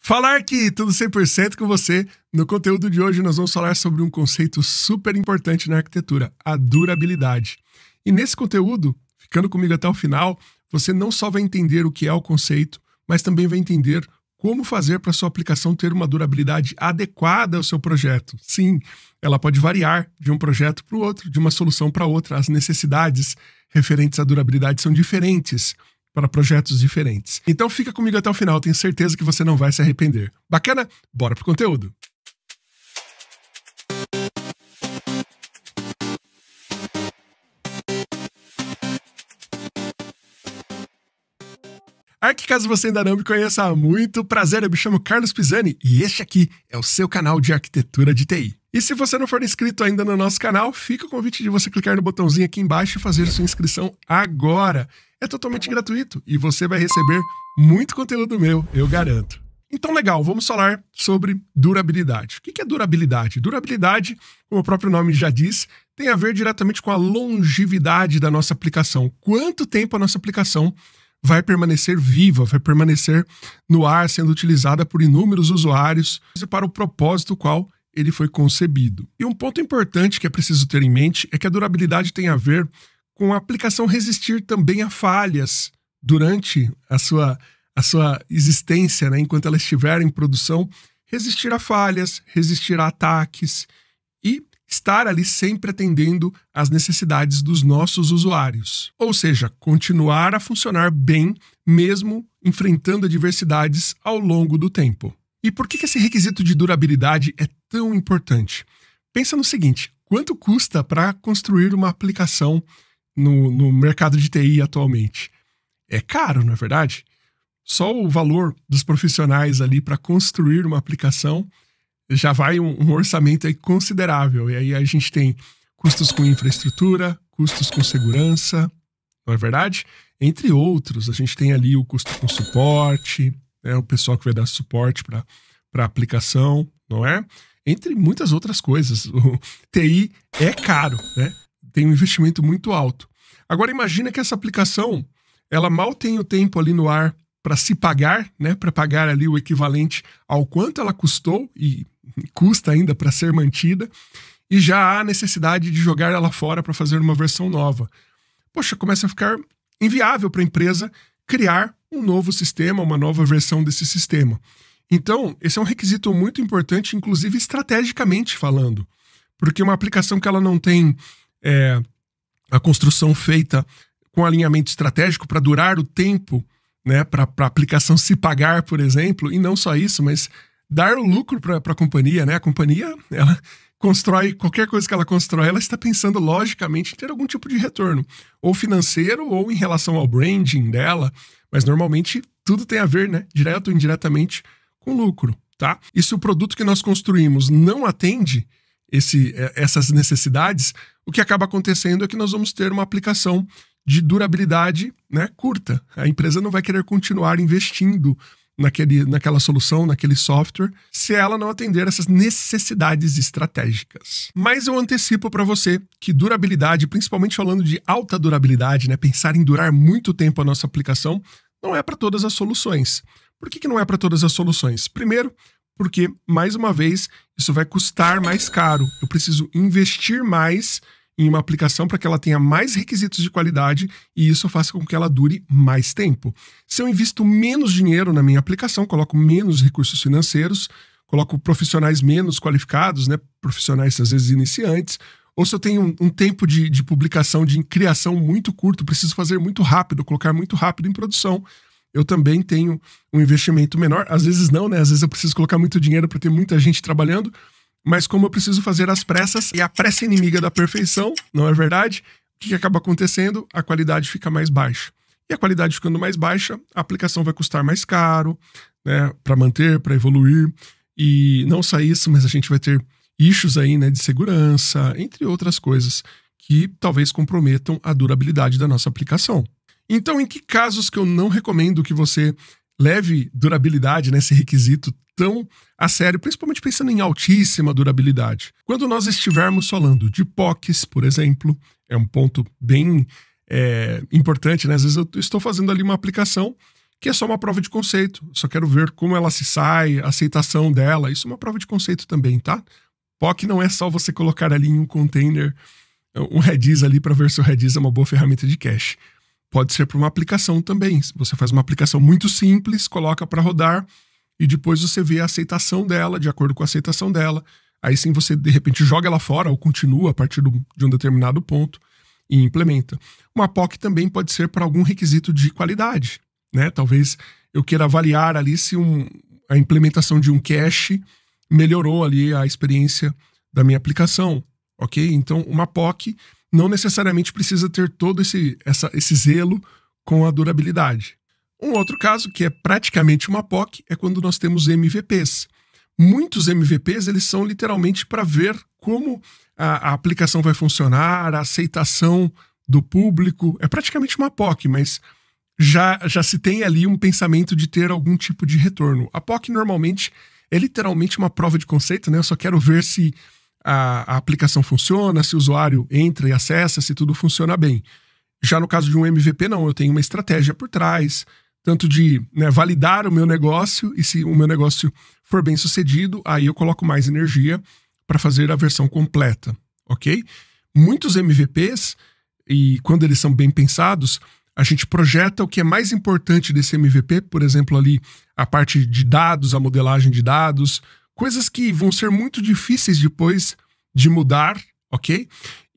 Falar que tudo 100% com você. No conteúdo de hoje, nós vamos falar sobre um conceito super importante na arquitetura, a durabilidade. E nesse conteúdo, ficando comigo até o final, você não só vai entender o que é o conceito, mas também vai entender como fazer para sua aplicação ter uma durabilidade adequada ao seu projeto. Sim, ela pode variar de um projeto para o outro, de uma solução para outra. As necessidades referentes à durabilidade são diferentes para projetos diferentes. Então fica comigo até o final, tenho certeza que você não vai se arrepender. Bacana? Bora pro conteúdo. que caso você ainda não me conheça, muito prazer, eu me chamo Carlos Pisani e este aqui é o seu canal de arquitetura de TI. E se você não for inscrito ainda no nosso canal, fica o convite de você clicar no botãozinho aqui embaixo e fazer sua inscrição agora. É totalmente gratuito e você vai receber muito conteúdo meu, eu garanto. Então, legal, vamos falar sobre durabilidade. O que é durabilidade? Durabilidade, como o próprio nome já diz, tem a ver diretamente com a longevidade da nossa aplicação. Quanto tempo a nossa aplicação vai permanecer viva, vai permanecer no ar, sendo utilizada por inúmeros usuários para o propósito qual ele foi concebido. E um ponto importante que é preciso ter em mente é que a durabilidade tem a ver com a aplicação resistir também a falhas durante a sua, a sua existência, né? enquanto ela estiver em produção, resistir a falhas, resistir a ataques e estar ali sempre atendendo às necessidades dos nossos usuários. Ou seja, continuar a funcionar bem, mesmo enfrentando adversidades ao longo do tempo. E por que esse requisito de durabilidade é tão importante? Pensa no seguinte: quanto custa para construir uma aplicação no, no mercado de TI atualmente? É caro, não é verdade? Só o valor dos profissionais ali para construir uma aplicação já vai um, um orçamento considerável. E aí a gente tem custos com infraestrutura, custos com segurança, não é verdade? Entre outros, a gente tem ali o custo com suporte, né, o pessoal que vai dar suporte para a aplicação, não é? entre muitas outras coisas. O TI é caro, né? Tem um investimento muito alto. Agora imagina que essa aplicação, ela mal tem o tempo ali no ar para se pagar, né? Para pagar ali o equivalente ao quanto ela custou e custa ainda para ser mantida, e já há necessidade de jogar ela fora para fazer uma versão nova. Poxa, começa a ficar inviável para a empresa criar um novo sistema, uma nova versão desse sistema. Então, esse é um requisito muito importante, inclusive estrategicamente falando, porque uma aplicação que ela não tem é, a construção feita com alinhamento estratégico para durar o tempo, né, para a aplicação se pagar, por exemplo, e não só isso, mas dar o lucro para a companhia, né? A companhia, ela constrói qualquer coisa que ela constrói, ela está pensando logicamente em ter algum tipo de retorno, ou financeiro ou em relação ao branding dela, mas normalmente tudo tem a ver, né, direto ou indiretamente com lucro, tá? E se o produto que nós construímos não atende esse, é, essas necessidades, o que acaba acontecendo é que nós vamos ter uma aplicação de durabilidade né, curta. A empresa não vai querer continuar investindo naquele, naquela solução, naquele software, se ela não atender essas necessidades estratégicas. Mas eu antecipo para você que durabilidade, principalmente falando de alta durabilidade, né, pensar em durar muito tempo a nossa aplicação, não é para todas as soluções. Por que, que não é para todas as soluções? Primeiro, porque, mais uma vez, isso vai custar mais caro. Eu preciso investir mais em uma aplicação para que ela tenha mais requisitos de qualidade e isso faça com que ela dure mais tempo. Se eu invisto menos dinheiro na minha aplicação, coloco menos recursos financeiros, coloco profissionais menos qualificados, né? profissionais às vezes iniciantes, ou se eu tenho um, um tempo de, de, publicação, de criação muito curto, preciso fazer muito rápido, colocar muito rápido em produção, eu também tenho um investimento menor. Às vezes não, né? Às vezes eu preciso colocar muito dinheiro para ter muita gente trabalhando. Mas como eu preciso fazer as pressas e a pressa inimiga da perfeição, não é verdade? O que acaba acontecendo? A qualidade fica mais baixa. E a qualidade ficando mais baixa, a aplicação vai custar mais caro, né? Para manter, para evoluir. E não só isso, mas a gente vai ter issues aí, né? De segurança, entre outras coisas, que talvez comprometam a durabilidade da nossa aplicação. Então, em que casos que eu não recomendo que você leve durabilidade nesse requisito tão a sério, principalmente pensando em altíssima durabilidade? Quando nós estivermos falando de POCs, por exemplo, é um ponto bem é, importante, né? Às vezes eu estou fazendo ali uma aplicação que é só uma prova de conceito, só quero ver como ela se sai, a aceitação dela, isso é uma prova de conceito também, tá? POC não é só você colocar ali em um container um Redis ali para ver se o Redis é uma boa ferramenta de cache. Pode ser para uma aplicação também. Você faz uma aplicação muito simples, coloca para rodar e depois você vê a aceitação dela, de acordo com a aceitação dela. Aí sim você, de repente, joga ela fora ou continua a partir do, de um determinado ponto e implementa. Uma POC também pode ser para algum requisito de qualidade. Né? Talvez eu queira avaliar ali se um, a implementação de um cache melhorou ali a experiência da minha aplicação, ok? Então, uma POC não necessariamente precisa ter todo esse, essa, esse zelo com a durabilidade. Um outro caso, que é praticamente uma POC, é quando nós temos MVPs. Muitos MVPs eles são literalmente para ver como a, a, aplicação vai funcionar, a aceitação do público. É praticamente uma POC, mas já, já se tem ali um pensamento de ter algum tipo de retorno. A POC normalmente é literalmente uma prova de conceito, né? Eu só quero ver se a, a aplicação funciona, se o usuário entra e acessa, se tudo funciona bem. Já no caso de um MVP, não, eu tenho uma estratégia por trás, tanto de né, validar o meu negócio, e se o meu negócio for bem sucedido, aí eu coloco mais energia para fazer a versão completa, ok? Muitos MVPs, e quando eles são bem pensados, a gente projeta o que é mais importante desse MVP, por exemplo, ali a parte de dados, a modelagem de dados, coisas que vão ser muito difíceis depois de mudar, ok?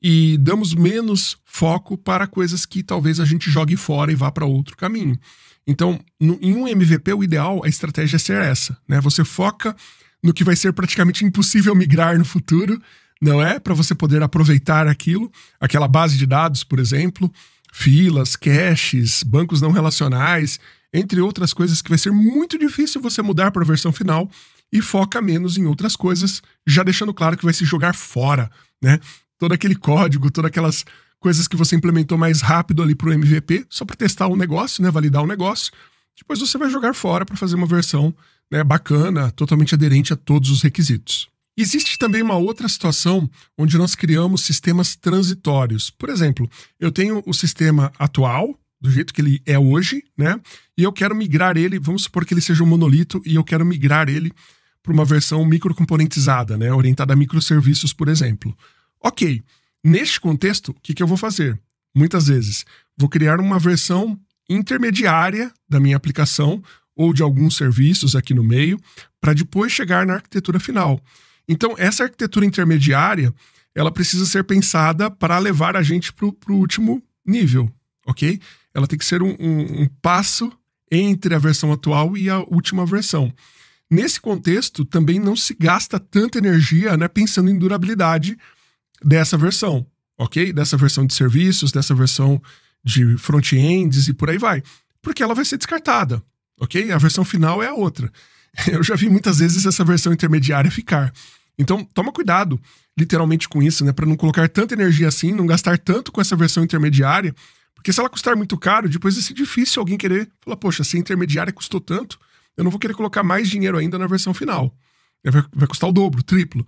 E damos menos foco para coisas que talvez a gente jogue fora e vá para outro caminho. Então, no, em um MVP, o ideal, a estratégia é ser essa, né? Você foca no que vai ser praticamente impossível migrar no futuro, não é? Para você poder aproveitar aquilo, aquela base de dados, por exemplo, filas, caches, bancos não relacionais, entre outras coisas que vai ser muito difícil você mudar para a versão final e foca menos em outras coisas, já deixando claro que vai se jogar fora, né? Todo aquele código, todas aquelas coisas que você implementou mais rápido ali para o MVP, só para testar o negócio, né? Validar o negócio. Depois você vai jogar fora para fazer uma versão né, bacana, totalmente aderente a todos os requisitos. Existe também uma outra situação onde nós criamos sistemas transitórios. Por exemplo, eu tenho o sistema atual, do jeito que ele é hoje, né? E eu quero migrar ele, vamos supor que ele seja um monolito, e eu quero migrar ele para uma versão microcomponentizada, né, orientada a microserviços, por exemplo. Ok, neste contexto, o que, que eu vou fazer? Muitas vezes, vou criar uma versão intermediária da minha aplicação ou de alguns serviços aqui no meio, para depois chegar na arquitetura final. Então, essa arquitetura intermediária, ela precisa ser pensada para levar a gente para o último nível, ok? Ela tem que ser um, um, um, passo entre a versão atual e a última versão. Nesse contexto, também não se gasta tanta energia né, pensando em durabilidade dessa versão, ok? Dessa versão de serviços, dessa versão de front-ends e por aí vai. Porque ela vai ser descartada, ok? A versão final é a outra. Eu já vi muitas vezes essa versão intermediária ficar. Então, toma cuidado, literalmente, com isso, né? Para não colocar tanta energia assim, não gastar tanto com essa versão intermediária, porque se ela custar muito caro, depois vai ser difícil alguém querer falar, poxa, se a intermediária custou tanto, eu não vou querer colocar mais dinheiro ainda na versão final. É, vai, vai custar o dobro, o triplo.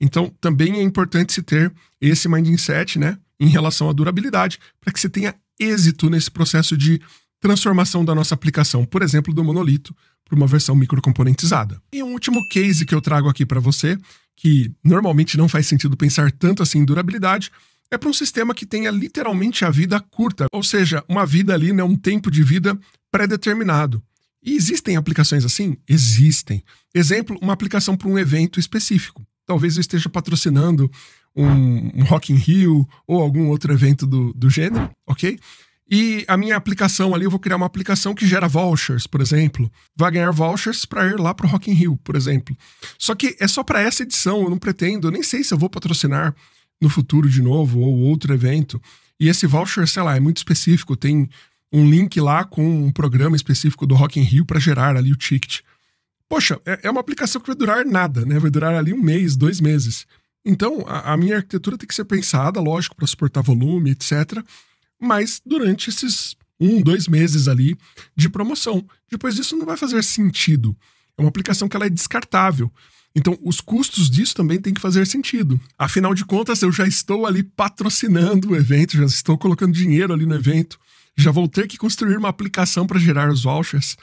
Então, também é importante se ter esse mindset, né, em relação à durabilidade, para que você tenha êxito nesse processo de transformação da nossa aplicação, por exemplo, do monolito para uma versão microcomponentizada. E um último case que eu trago aqui para você, que normalmente não faz sentido pensar tanto assim em durabilidade, é para um sistema que tenha literalmente a vida curta, ou seja, uma vida ali, né, um tempo de vida pré-determinado. E existem aplicações assim? Existem. Exemplo, uma aplicação para um evento específico. Talvez eu esteja patrocinando um, um Rock in Rio ou algum outro evento do, do gênero, ok? E a minha aplicação ali, eu vou criar uma aplicação que gera vouchers, por exemplo. Vai ganhar vouchers para ir lá para o Rock in Rio, por exemplo. Só que é só para essa edição, eu não pretendo, eu nem sei se eu vou patrocinar no futuro de novo ou outro evento. E esse voucher, sei lá, é muito específico, tem um link lá com um programa específico do Rock in Rio para gerar ali o ticket. Poxa, é, é, uma aplicação que vai durar nada, né? Vai durar ali um mês, dois meses. Então, a, a minha arquitetura tem que ser pensada, lógico, para suportar volume, etc. Mas durante esses um, dois meses ali de promoção. Depois disso não vai fazer sentido. É uma aplicação que ela é descartável. Então, os custos disso também tem que fazer sentido. Afinal de contas, eu já estou ali patrocinando o evento, já estou colocando dinheiro ali no evento já vou ter que construir uma aplicação para gerar os vouchers.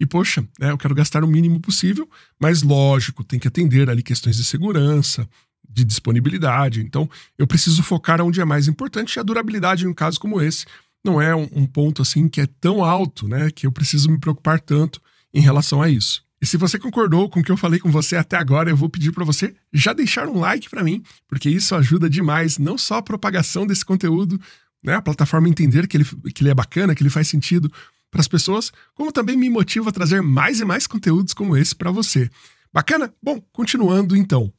E, poxa, né, eu quero gastar o mínimo possível, mas lógico, tem que atender ali questões de segurança, de disponibilidade. Então, eu preciso focar onde é mais importante e a durabilidade em um caso como esse não é um, um ponto assim que é tão alto, né, que eu preciso me preocupar tanto em relação a isso. E se você concordou com o que eu falei com você até agora, eu vou pedir para você já deixar um like para mim, porque isso ajuda demais não só a propagação desse conteúdo, né? A plataforma entender que ele, que ele é bacana, que ele faz sentido para as pessoas, como também me motiva a trazer mais e mais conteúdos como esse para você. Bacana? Bom, continuando então.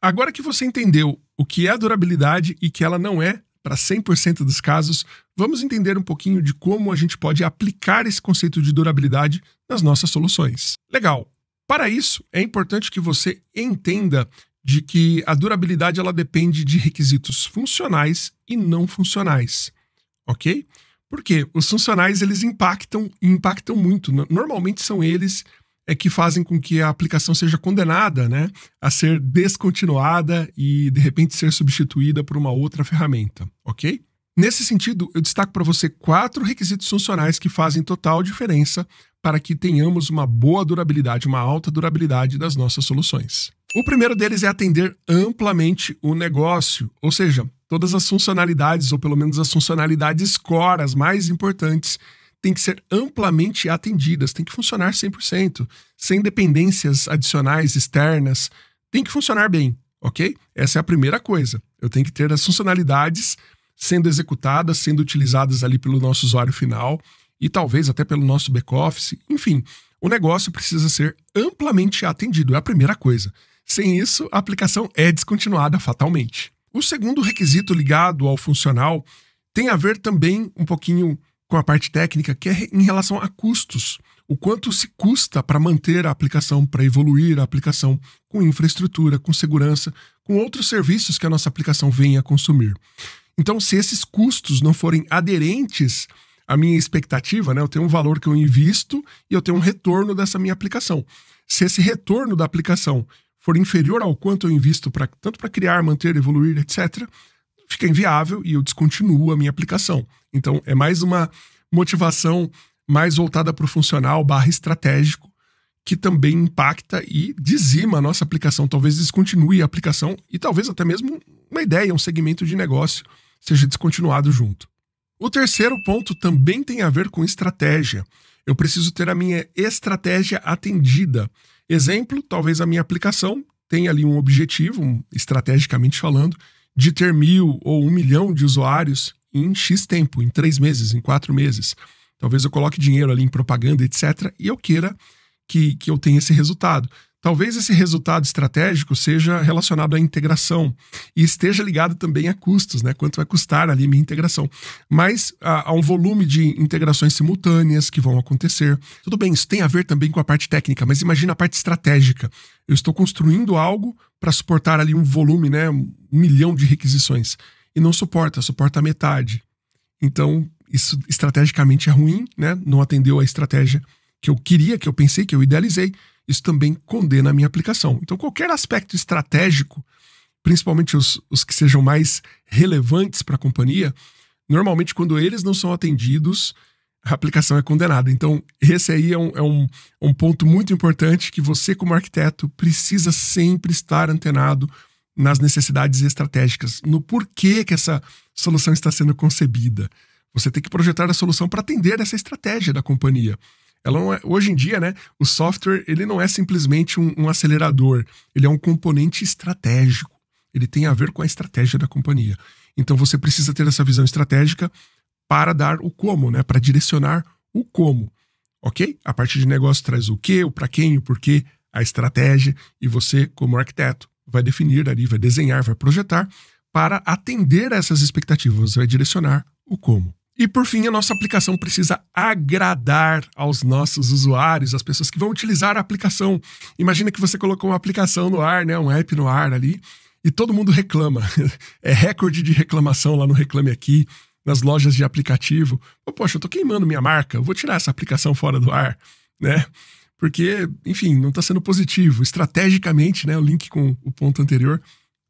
Agora que você entendeu o que é a durabilidade e que ela não é para 100% dos casos, vamos entender um pouquinho de como a gente pode aplicar esse conceito de durabilidade nas nossas soluções. Legal! Para isso, é importante que você entenda de que a durabilidade ela depende de requisitos funcionais e não funcionais, ok? Porque os funcionais eles impactam e impactam muito. Normalmente são eles é que fazem com que a aplicação seja condenada, né, a ser descontinuada e de repente ser substituída por uma outra ferramenta, ok? Nesse sentido, eu destaco para você quatro requisitos funcionais que fazem total diferença para que tenhamos uma boa durabilidade, uma alta durabilidade das nossas soluções. O primeiro deles é atender amplamente o negócio, ou seja, todas as funcionalidades, ou pelo menos as funcionalidades core, as mais importantes, têm que ser amplamente atendidas, tem que funcionar 100%, sem dependências adicionais externas, tem que funcionar bem, ok? Essa é a primeira coisa. Eu tenho que ter as funcionalidades sendo executadas, sendo utilizadas ali pelo nosso usuário final e talvez até pelo nosso back-office, enfim. O negócio precisa ser amplamente atendido, é a primeira coisa. Sem isso, a aplicação é descontinuada fatalmente. O segundo requisito ligado ao funcional tem a ver também um pouquinho com a parte técnica, que é em relação a custos. O quanto se custa para manter a aplicação, para evoluir a aplicação com infraestrutura, com segurança, com outros serviços que a nossa aplicação venha a consumir. Então, se esses custos não forem aderentes à minha expectativa, né, eu tenho um valor que eu invisto e eu tenho um retorno dessa minha aplicação. Se esse retorno da aplicação for inferior ao quanto eu invisto pra, tanto para criar, manter, evoluir, etc., fica inviável e eu descontinuo a minha aplicação. Então, é mais uma motivação mais voltada para o funcional barra estratégico, que também impacta e dizima a nossa aplicação. Talvez descontinue a aplicação e talvez até mesmo uma ideia, um segmento de negócio seja descontinuado junto. O terceiro ponto também tem a ver com estratégia. Eu preciso ter a minha estratégia atendida. Exemplo, talvez a minha aplicação tenha ali um objetivo, um, estrategicamente falando, de ter mil ou um milhão de usuários em X tempo, em três meses, em quatro meses. Talvez eu coloque dinheiro ali em propaganda, etc., e eu queira que, que eu tenha esse resultado. Talvez esse resultado estratégico seja relacionado à integração e esteja ligado também a custos, né? Quanto vai custar ali minha integração. Mas ah, há, um volume de integrações simultâneas que vão acontecer. Tudo bem, isso tem a ver também com a parte técnica, mas imagina a parte estratégica. Eu estou construindo algo para suportar ali um volume, né? Um milhão de requisições. E não suporta, suporta a metade. Então, isso estrategicamente é ruim, né? Não atendeu a estratégia que eu queria, que eu pensei, que eu idealizei, isso também condena a minha aplicação. Então, qualquer aspecto estratégico, principalmente os, os que sejam mais relevantes para a companhia, normalmente quando eles não são atendidos, a aplicação é condenada. Então, esse aí é um, é um, um ponto muito importante que você, como arquiteto, precisa sempre estar antenado nas necessidades estratégicas, no porquê que essa solução está sendo concebida. Você tem que projetar a solução para atender essa estratégia da companhia. Ela não é, hoje em dia, né, o software ele não é simplesmente um, um acelerador, ele é um componente estratégico. Ele tem a ver com a estratégia da companhia. Então você precisa ter essa visão estratégica para dar o como, né, para direcionar o como. OK? A parte de negócio traz o que, o para quem, o porquê, a estratégia e você como arquiteto vai definir ali, vai desenhar, vai projetar para atender a essas expectativas, vai direcionar o como. E por fim, a nossa aplicação precisa agradar aos nossos usuários, às pessoas que vão utilizar a aplicação. Imagina que você colocou uma aplicação no ar, né, um app no ar ali, e todo mundo reclama. É recorde de reclamação lá no Reclame Aqui, nas lojas de aplicativo. Oh, poxa, eu tô queimando minha marca, eu vou tirar essa aplicação fora do ar, né? Porque, enfim, não está sendo positivo. Estrategicamente, né, o link com o ponto anterior,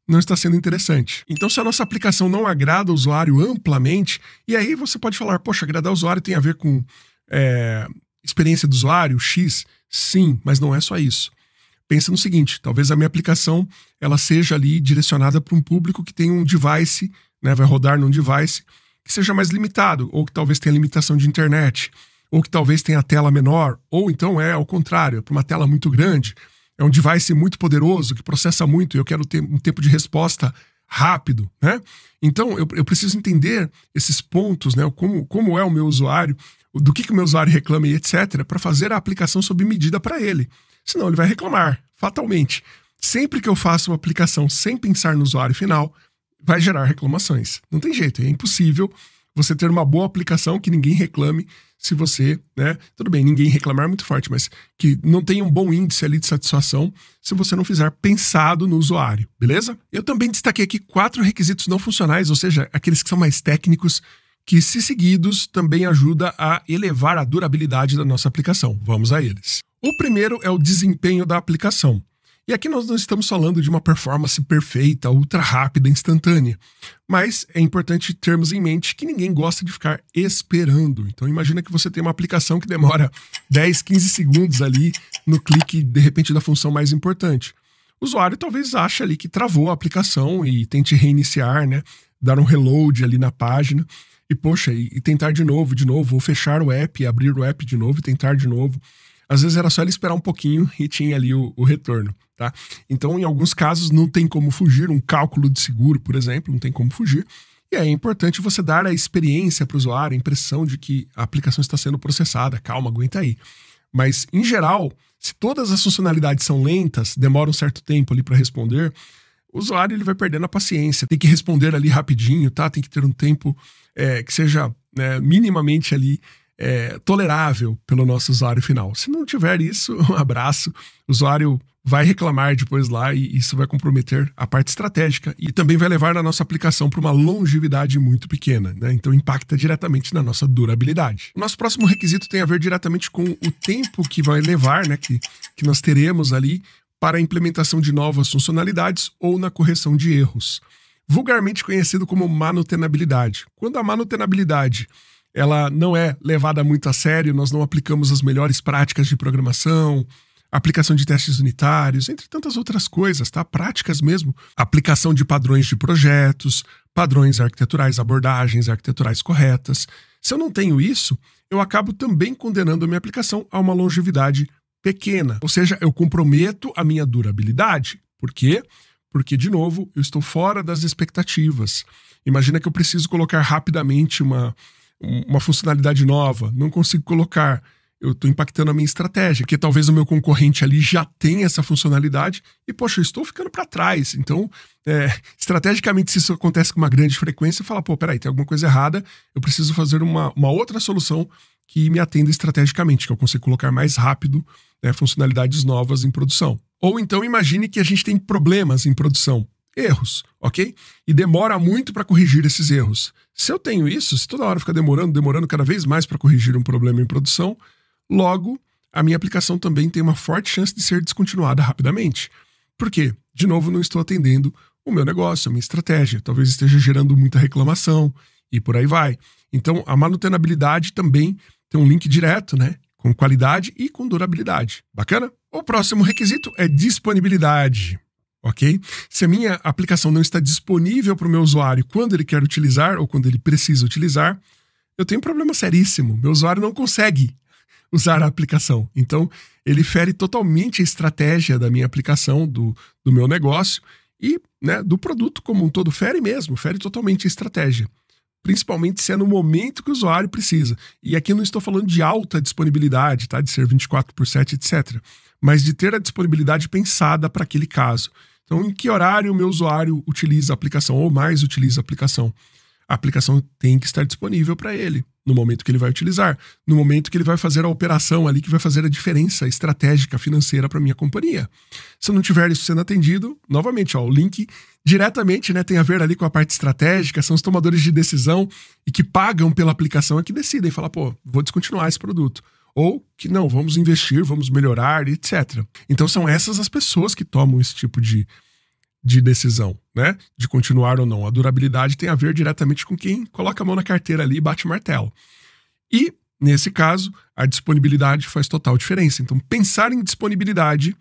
não está sendo interessante. Então, se a nossa aplicação não agrada o usuário amplamente, e aí você pode falar, poxa, agradar o usuário tem a ver com é, experiência do usuário, X, sim, mas não é só isso. Pensa no seguinte, talvez a minha aplicação ela seja ali direcionada para um público que tem um device, né, vai rodar num device que seja mais limitado, ou que talvez tenha limitação de internet, ou que talvez tenha tela menor, ou então é ao contrário, é para uma tela muito grande é um device muito poderoso, que processa muito, e eu quero ter um tempo de resposta rápido, né? Então, eu, eu preciso entender esses pontos, né? Como, como é o meu usuário, do que, que o meu usuário reclama e etc., para fazer a aplicação sob medida para ele. Senão, ele vai reclamar, fatalmente. Sempre que eu faço uma aplicação sem pensar no usuário final, vai gerar reclamações. Não tem jeito, é impossível você ter uma boa aplicação que ninguém reclame se você, né? Tudo bem, ninguém reclamar é muito forte, mas que não tenha um bom índice ali de satisfação se você não fizer pensado no usuário, beleza? Eu também destaquei aqui quatro requisitos não funcionais, ou seja, aqueles que são mais técnicos, que se seguidos também ajuda a elevar a durabilidade da nossa aplicação. Vamos a eles. O primeiro é o desempenho da aplicação. E aqui nós não estamos falando de uma performance perfeita, ultra rápida, instantânea. Mas é importante termos em mente que ninguém gosta de ficar esperando. Então imagina que você tem uma aplicação que demora 10, 15 segundos ali no clique, de repente, da função mais importante. O usuário talvez ache ali que travou a aplicação e tente reiniciar, né? Dar um reload ali na página. E, poxa, e, e tentar de novo, de novo, ou fechar o app, abrir o app de novo e tentar de novo às vezes era só ele esperar um pouquinho e tinha ali o, o retorno, tá? Então, em alguns casos, não tem como fugir, um cálculo de seguro, por exemplo, não tem como fugir. E é importante você dar a experiência para o usuário, a impressão de que a aplicação está sendo processada. Calma, aguenta aí. Mas, em geral, se todas as funcionalidades são lentas, demora um certo tempo ali para responder, o usuário ele vai perdendo a paciência. Tem que responder ali rapidinho, tá? Tem que ter um tempo é, que seja né, minimamente ali é, tolerável pelo nosso usuário final. Se não tiver isso, um abraço. O usuário vai reclamar depois lá e isso vai comprometer a parte estratégica e também vai levar a nossa aplicação para uma longevidade muito pequena, né? Então impacta diretamente na nossa durabilidade. O nosso próximo requisito tem a ver diretamente com o tempo que vai levar, né, que, que nós teremos ali para a implementação de novas funcionalidades ou na correção de erros, vulgarmente conhecido como manutenabilidade. Quando a manutenabilidade ela não é levada muito a sério, nós não aplicamos as melhores práticas de programação, aplicação de testes unitários, entre tantas outras coisas, tá? Práticas mesmo, aplicação de padrões de projetos, padrões arquiteturais, abordagens arquiteturais corretas. Se eu não tenho isso, eu acabo também condenando a minha aplicação a uma longevidade pequena. Ou seja, eu comprometo a minha durabilidade. Por quê? Porque, de novo, eu estou fora das expectativas. Imagina que eu preciso colocar rapidamente uma, uma funcionalidade nova, não consigo colocar, eu estou impactando a minha estratégia, porque talvez o meu concorrente ali já tenha essa funcionalidade e, poxa, eu estou ficando para trás. Então, é, estrategicamente, se isso acontece com uma grande frequência, fala, pô, peraí, tem alguma coisa errada, eu preciso fazer uma, uma outra solução que me atenda estrategicamente, que eu consigo colocar mais rápido né, funcionalidades novas em produção. Ou então imagine que a gente tem problemas em produção erros, ok? E demora muito para corrigir esses erros. Se eu tenho isso, se toda hora fica demorando, demorando cada vez mais para corrigir um problema em produção, logo a minha aplicação também tem uma forte chance de ser descontinuada rapidamente. Por quê? De novo, não estou atendendo o meu negócio, a minha estratégia. Talvez esteja gerando muita reclamação e por aí vai. Então, a manutenabilidade também tem um link direto, né? Com qualidade e com durabilidade. Bacana? O próximo requisito é disponibilidade ok? Se a minha aplicação não está disponível para o meu usuário quando ele quer utilizar ou quando ele precisa utilizar, eu tenho um problema seríssimo. Meu usuário não consegue usar a aplicação. Então, ele fere totalmente a estratégia da minha aplicação, do, do meu negócio e né, do produto como um todo. Fere mesmo, fere totalmente a estratégia. Principalmente se é no momento que o usuário precisa. E aqui não estou falando de alta disponibilidade, tá? De ser 24 por 7, etc. Mas de ter a disponibilidade pensada para aquele caso. Então, em que horário o meu usuário utiliza a aplicação ou mais utiliza a aplicação? A aplicação tem que estar disponível para ele no momento que ele vai utilizar, no momento que ele vai fazer a operação ali que vai fazer a diferença estratégica financeira para minha companhia. Se não tiver isso sendo atendido, novamente, ó, o link diretamente né, tem a ver ali com a parte estratégica, são os tomadores de decisão e que pagam pela aplicação é que decidem, falar, pô, vou descontinuar esse produto ou que não, vamos investir, vamos melhorar, etc. Então são essas as pessoas que tomam esse tipo de, de decisão, né? De continuar ou não. A durabilidade tem a ver diretamente com quem coloca a mão na carteira ali e bate o martelo. E, nesse caso, a disponibilidade faz total diferença. Então, pensar em disponibilidade,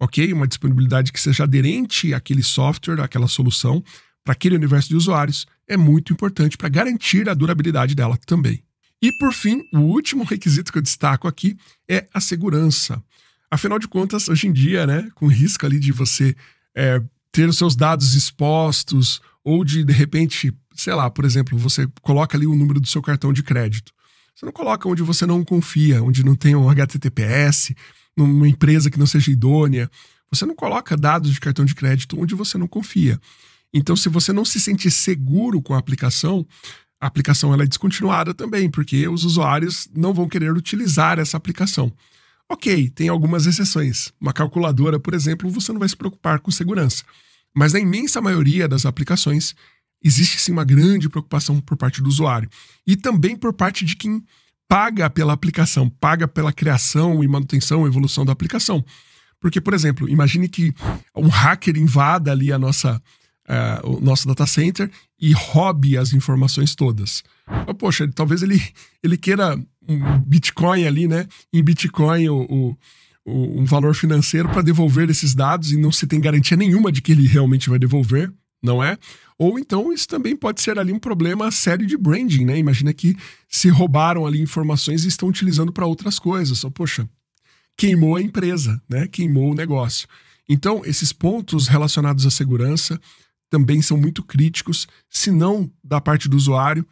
ok? Uma disponibilidade que seja aderente àquele software, àquela solução, para aquele universo de usuários, é muito importante para garantir a durabilidade dela também. E, por fim, o último requisito que eu destaco aqui é a segurança. Afinal de contas, hoje em dia, né, com risco ali de você é, ter os seus dados expostos ou de, de repente, sei lá, por exemplo, você coloca ali o número do seu cartão de crédito. Você não coloca onde você não confia, onde não tem um HTTPS, numa empresa que não seja idônea. Você não coloca dados de cartão de crédito onde você não confia. Então, se você não se sente seguro com a aplicação, a aplicação ela é descontinuada também, porque os usuários não vão querer utilizar essa aplicação. Ok, tem algumas exceções. Uma calculadora, por exemplo, você não vai se preocupar com segurança. Mas na imensa maioria das aplicações, existe sim uma grande preocupação por parte do usuário. E também por parte de quem paga pela aplicação, paga pela criação e manutenção, evolução da aplicação. Porque, por exemplo, imagine que um hacker invada ali a nossa é, o nosso data center e roube as informações todas. Mas, poxa, talvez ele, ele queira um Bitcoin ali, né? Em Bitcoin, o, o um valor financeiro para devolver esses dados e não se tem garantia nenhuma de que ele realmente vai devolver, não é? Ou então isso também pode ser ali um problema sério de branding, né? Imagina que se roubaram ali informações e estão utilizando para outras coisas. Só, poxa, queimou a empresa, né? Queimou o negócio. Então, esses pontos relacionados à segurança, também são muito críticos, se não da parte do usuário,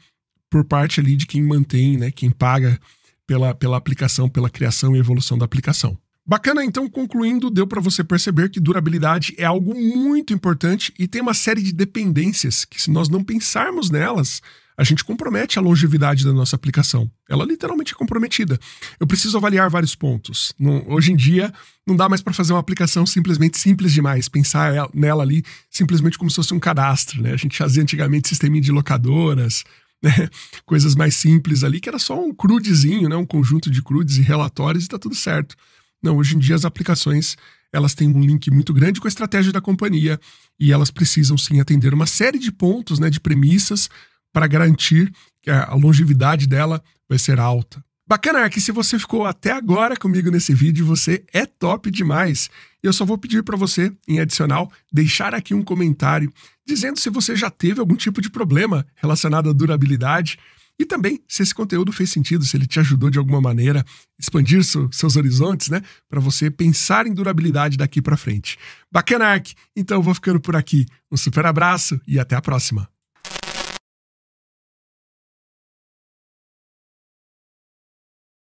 por parte ali de quem mantém, né, quem paga pela, pela aplicação, pela criação e evolução da aplicação. Bacana, então, concluindo, deu para você perceber que durabilidade é algo muito importante e tem uma série de dependências que, se nós não pensarmos nelas, a gente compromete a longevidade da nossa aplicação. Ela literalmente é comprometida. Eu preciso avaliar vários pontos. Não, hoje em dia, não dá mais para fazer uma aplicação simplesmente simples demais, pensar nela ali simplesmente como se fosse um cadastro. Né? A gente fazia antigamente sistema de locadoras, né? coisas mais simples ali, que era só um crudezinho, né? um conjunto de crudes e relatórios e está tudo certo. Não, hoje em dia as aplicações elas têm um link muito grande com a estratégia da companhia e elas precisam sim atender uma série de pontos, né, de premissas para garantir que a longevidade dela vai ser alta. Bacana é que se você ficou até agora comigo nesse vídeo, você é top demais. Eu só vou pedir para você, em adicional, deixar aqui um comentário dizendo se você já teve algum tipo de problema relacionado à durabilidade e também, se esse conteúdo fez sentido, se ele te ajudou de alguma maneira, expandir so, seus horizontes, né? Para você pensar em durabilidade daqui para frente. Bacana, Ark? Então eu vou ficando por aqui. Um super abraço e até a próxima.